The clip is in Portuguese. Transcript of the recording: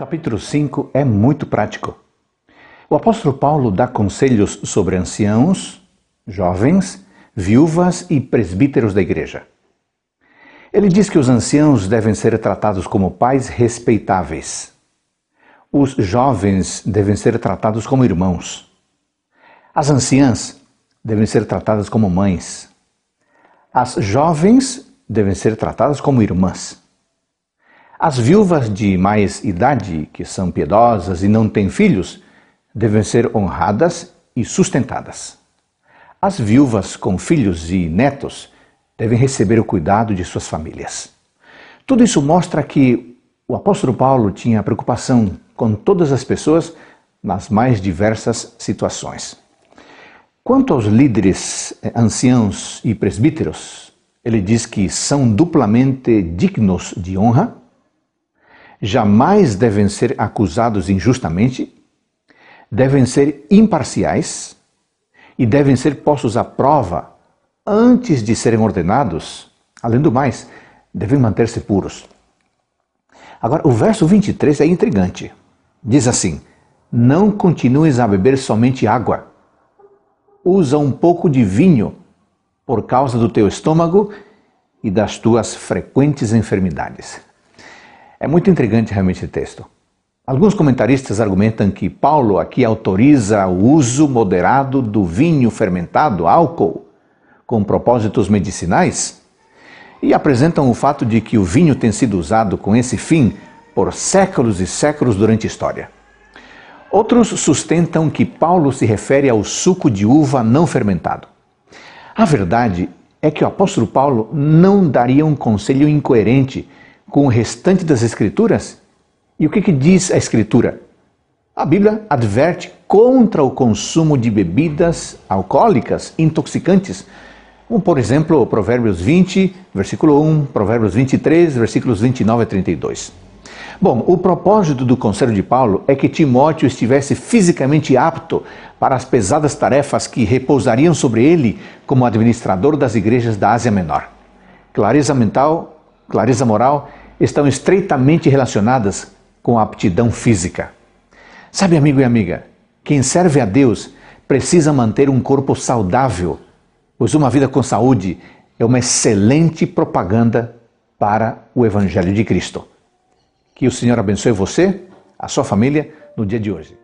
capítulo 5 é muito prático. O apóstolo Paulo dá conselhos sobre anciãos, jovens, viúvas e presbíteros da igreja. Ele diz que os anciãos devem ser tratados como pais respeitáveis. Os jovens devem ser tratados como irmãos. As anciãs devem ser tratadas como mães. As jovens devem ser tratadas como irmãs. As viúvas de mais idade, que são piedosas e não têm filhos, devem ser honradas e sustentadas. As viúvas com filhos e netos devem receber o cuidado de suas famílias. Tudo isso mostra que o apóstolo Paulo tinha preocupação com todas as pessoas nas mais diversas situações. Quanto aos líderes eh, anciãos e presbíteros, ele diz que são duplamente dignos de honra jamais devem ser acusados injustamente, devem ser imparciais e devem ser postos à prova antes de serem ordenados. Além do mais, devem manter-se puros. Agora, o verso 23 é intrigante. Diz assim: Não continues a beber somente água. Usa um pouco de vinho por causa do teu estômago e das tuas frequentes enfermidades. É muito intrigante realmente o texto. Alguns comentaristas argumentam que Paulo aqui autoriza o uso moderado do vinho fermentado, álcool, com propósitos medicinais, e apresentam o fato de que o vinho tem sido usado com esse fim por séculos e séculos durante a história. Outros sustentam que Paulo se refere ao suco de uva não fermentado. A verdade é que o apóstolo Paulo não daria um conselho incoerente com o restante das Escrituras? E o que, que diz a Escritura? A Bíblia adverte contra o consumo de bebidas alcoólicas intoxicantes, como por exemplo Provérbios 20, versículo 1, Provérbios 23, versículos 29 a 32. Bom, o propósito do conselho de Paulo é que Timóteo estivesse fisicamente apto para as pesadas tarefas que repousariam sobre ele como administrador das igrejas da Ásia Menor. Clareza mental, clareza moral estão estreitamente relacionadas com a aptidão física. Sabe, amigo e amiga, quem serve a Deus precisa manter um corpo saudável, pois uma vida com saúde é uma excelente propaganda para o Evangelho de Cristo. Que o Senhor abençoe você, a sua família, no dia de hoje.